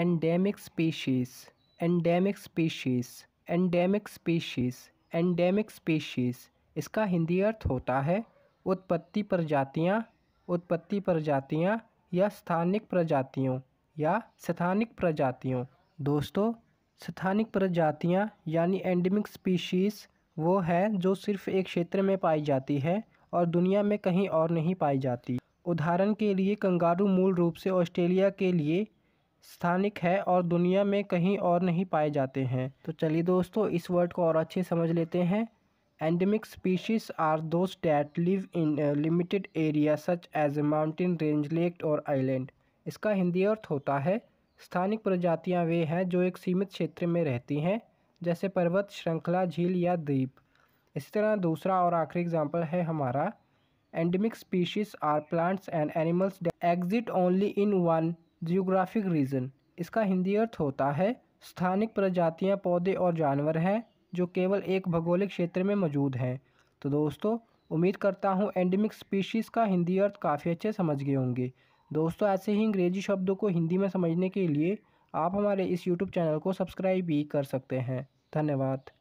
endemic species endemic species endemic species endemic species इसका हिंदी अर्थ होता है उत्पत्ति प्रजातियाँ उत्पत्ति प्रजातियाँ या स्थानिक प्रजातियों या स्थानिक प्रजातियों दोस्तों स्थानिक प्रजातियाँ यानी एंडेमिक स्पीशीज़ वो है जो सिर्फ एक क्षेत्र में पाई जाती है और दुनिया में कहीं और नहीं पाई जाती उदाहरण के लिए कंगारू मूल रूप से ऑस्ट्रेलिया के लिए स्थानिक है और दुनिया में कहीं और नहीं पाए जाते हैं तो चलिए दोस्तों इस वर्ड को और अच्छे समझ लेते हैं endemic species are those that live in limited area such as a mountain range lake और आइलैंड इसका हिंदी अर्थ होता है स्थानिक प्रजातियां वे हैं जो एक सीमित क्षेत्र में रहती हैं जैसे पर्वत श्रृंखला झील या द्वीप इसी तरह दूसरा और आखिरी एग्जाम्पल है हमारा endemic species are plants and animals exist only in one geographic region इसका हिंदी अर्थ होता है स्थानिक प्रजातियाँ पौधे और जानवर हैं जो केवल एक भौगोलिक क्षेत्र में मौजूद हैं तो दोस्तों उम्मीद करता हूँ एंडेमिक स्पीशीज़ का हिंदी अर्थ काफ़ी अच्छे समझ गए होंगे दोस्तों ऐसे ही अंग्रेजी शब्दों को हिंदी में समझने के लिए आप हमारे इस यूट्यूब चैनल को सब्सक्राइब भी कर सकते हैं धन्यवाद